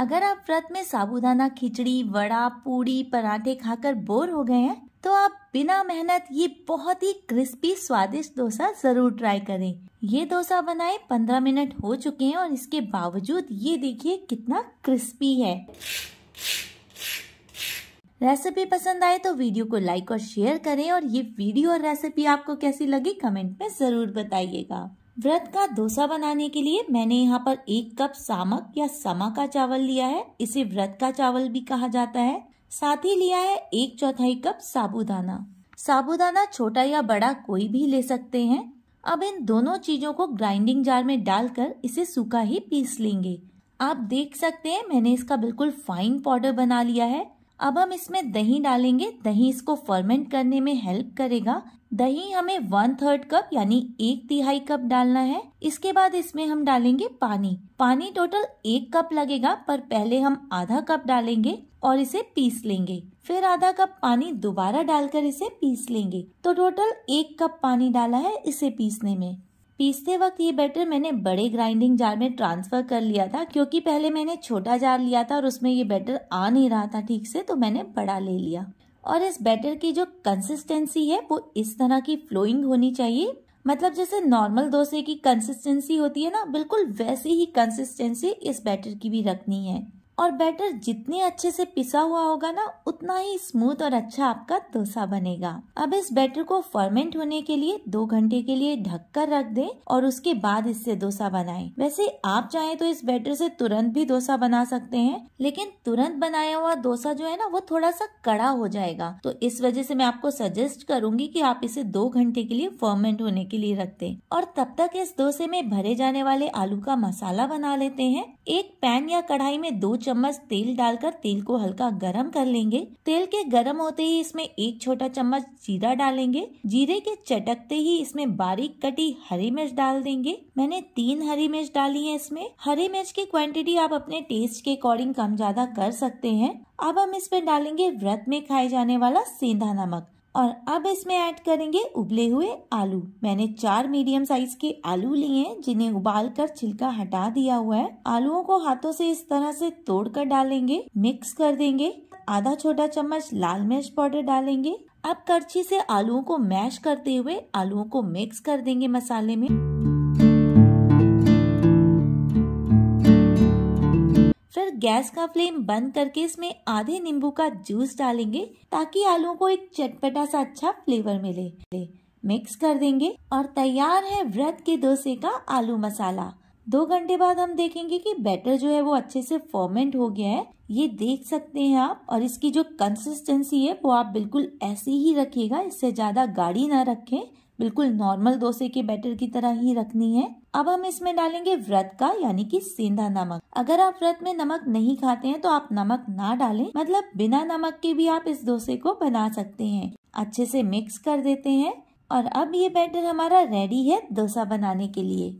अगर आप व्रत में साबुदाना खिचड़ी वड़ा पूड़ी पराठे खाकर बोर हो गए हैं तो आप बिना मेहनत ये बहुत ही क्रिस्पी स्वादिष्ट डोसा जरूर ट्राई करें ये डोसा बनाए 15 मिनट हो चुके हैं और इसके बावजूद ये देखिए कितना क्रिस्पी है रेसिपी पसंद आए तो वीडियो को लाइक और शेयर करें और ये वीडियो और रेसिपी आपको कैसी लगी कमेंट में जरूर बताइएगा व्रत का डोसा बनाने के लिए मैंने यहाँ पर एक कप सामक या समा का चावल लिया है इसे व्रत का चावल भी कहा जाता है साथ ही लिया है एक चौथाई कप साबुदाना साबुदाना छोटा या बड़ा कोई भी ले सकते हैं अब इन दोनों चीजों को ग्राइंडिंग जार में डालकर इसे सूखा ही पीस लेंगे आप देख सकते हैं मैंने इसका बिल्कुल फाइन पाउडर बना लिया है अब हम इसमें दही डालेंगे दही इसको फर्मेंट करने में हेल्प करेगा दही हमें वन थर्ड कप यानी एक तिहाई कप डालना है इसके बाद इसमें हम डालेंगे पानी पानी टोटल एक कप लगेगा पर पहले हम आधा कप डालेंगे और इसे पीस लेंगे फिर आधा कप पानी दोबारा डालकर इसे पीस लेंगे तो टोटल एक कप पानी डाला है इसे पीसने में पीसते वक्त ये बैटर मैंने बड़े ग्राइंडिंग जार में ट्रांसफ़र कर लिया था क्योंकि पहले मैंने छोटा जार लिया था और उसमें ये बैटर आ नहीं रहा था ठीक से तो मैंने बड़ा ले लिया और इस बैटर की जो कंसिस्टेंसी है वो इस तरह की फ्लोइंग होनी चाहिए मतलब जैसे नॉर्मल डोसे की कंसिस्टेंसी होती है ना बिल्कुल वैसी ही कंसिस्टेंसी इस बैटर की भी रखनी है और बैटर जितने अच्छे से पिसा हुआ होगा ना उतना ही स्मूथ और अच्छा आपका डोसा बनेगा अब इस बैटर को फर्मेंट होने के लिए दो घंटे के लिए ढक कर रख दें और उसके बाद इससे डोसा बनाएं। वैसे आप चाहें तो इस बैटर से तुरंत भी डोसा बना सकते हैं लेकिन तुरंत बनाया हुआ डोसा जो है ना वो थोड़ा सा कड़ा हो जाएगा तो इस वजह से मैं आपको सजेस्ट करूंगी की आप इसे दो घंटे के लिए फर्मेंट होने के लिए रख दे और तब तक इस डोसे में भरे जाने वाले आलू का मसाला बना लेते हैं एक पैन या कढ़ाई में दो चम्मच तेल डालकर तेल को हल्का गर्म कर लेंगे तेल के गरम होते ही इसमें एक छोटा चम्मच जीरा डालेंगे जीरे के चटकते ही इसमें बारीक कटी हरी मिर्च डाल देंगे मैंने तीन हरी मिर्च डाली है इसमें हरी मिर्च की क्वांटिटी आप अपने टेस्ट के अकॉर्डिंग कम ज्यादा कर सकते हैं अब हम इसमें डालेंगे व्रत में खाए जाने वाला सेंधा नमक और अब इसमें ऐड करेंगे उबले हुए आलू मैंने चार मीडियम साइज के आलू लिए हैं जिन्हें उबालकर छिलका हटा दिया हुआ है आलुओं को हाथों से इस तरह से तोड़कर डालेंगे मिक्स कर देंगे आधा छोटा चम्मच लाल मिर्च पाउडर डालेंगे अब करछी से आलुओं को मैश करते हुए आलुओं को मिक्स कर देंगे मसाले में गैस का फ्लेम बंद करके इसमें आधे नींबू का जूस डालेंगे ताकि आलू को एक चटपटा सा अच्छा फ्लेवर मिले मिक्स कर देंगे और तैयार है व्रत के डोसे का आलू मसाला दो घंटे बाद हम देखेंगे कि बैटर जो है वो अच्छे से फॉर्मेंट हो गया है ये देख सकते हैं आप और इसकी जो कंसिस्टेंसी है वो आप बिल्कुल ऐसी ही रखिएगा इससे ज़्यादा गाढ़ी ना रखें बिल्कुल नॉर्मल डोसे के बैटर की तरह ही रखनी है अब हम इसमें डालेंगे व्रत का यानी कि सेंधा नमक अगर आप व्रत में नमक नहीं खाते हैं तो आप नमक ना डालें मतलब बिना नमक के भी आप इस डोसे को बना सकते हैं अच्छे से मिक्स कर देते हैं और अब ये बैटर हमारा रेडी है डोसा बनाने के लिए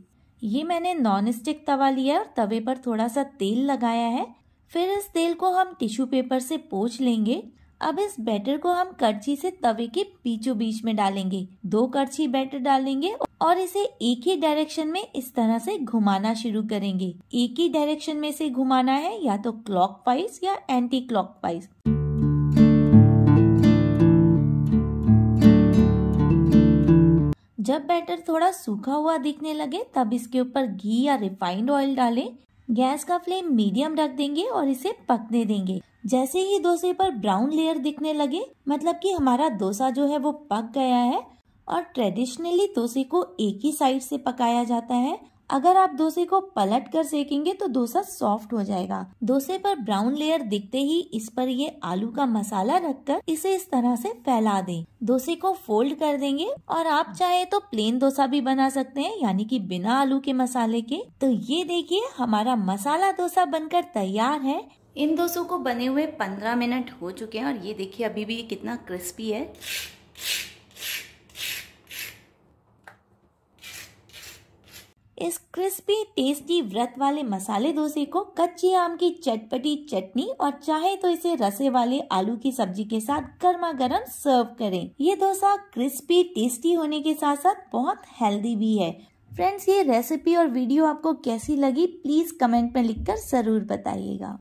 ये मैंने नॉन स्टिक तवा लिया और तवे पर थोड़ा सा तेल लगाया है फिर इस तेल को हम टिश्यू पेपर से पोछ लेंगे अब इस बैटर को हम करछी से तवे के बीचों बीच में डालेंगे दो करछी बैटर डालेंगे और इसे एक ही डायरेक्शन में इस तरह से घुमाना शुरू करेंगे एक ही डायरेक्शन में से घुमाना है या तो क्लॉक वाइज या एंटी क्लॉक वाइज जब बैटर थोड़ा सूखा हुआ दिखने लगे तब इसके ऊपर घी या रिफाइंड ऑयल डालें गैस का फ्लेम मीडियम रख देंगे और इसे पकने देंगे जैसे ही डोसे पर ब्राउन लेयर दिखने लगे मतलब कि हमारा डोसा जो है वो पक गया है और ट्रेडिशनली डोसे को एक ही साइड से पकाया जाता है अगर आप डोसे को पलट कर सेकेंगे तो डोसा सॉफ्ट हो जाएगा डोसे पर ब्राउन लेयर दिखते ही इस पर ये आलू का मसाला रखकर इसे इस तरह से फैला दें डोसे को फोल्ड कर देंगे और आप चाहे तो प्लेन डोसा भी बना सकते हैं यानी कि बिना आलू के मसाले के तो ये देखिए हमारा मसाला डोसा बनकर तैयार है इन डोसों को बने हुए पंद्रह मिनट हो चुके हैं और ये देखिए अभी भी ये कितना क्रिस्पी है इस क्रिस्पी टेस्टी व्रत वाले मसाले डोसे को कच्चे आम की चटपटी चटनी और चाहे तो इसे रसे वाले आलू की सब्जी के साथ गर्मा गर्म सर्व करें ये डोसा क्रिस्पी टेस्टी होने के साथ साथ बहुत हेल्दी भी है फ्रेंड्स ये रेसिपी और वीडियो आपको कैसी लगी प्लीज कमेंट में लिखकर जरूर बताइएगा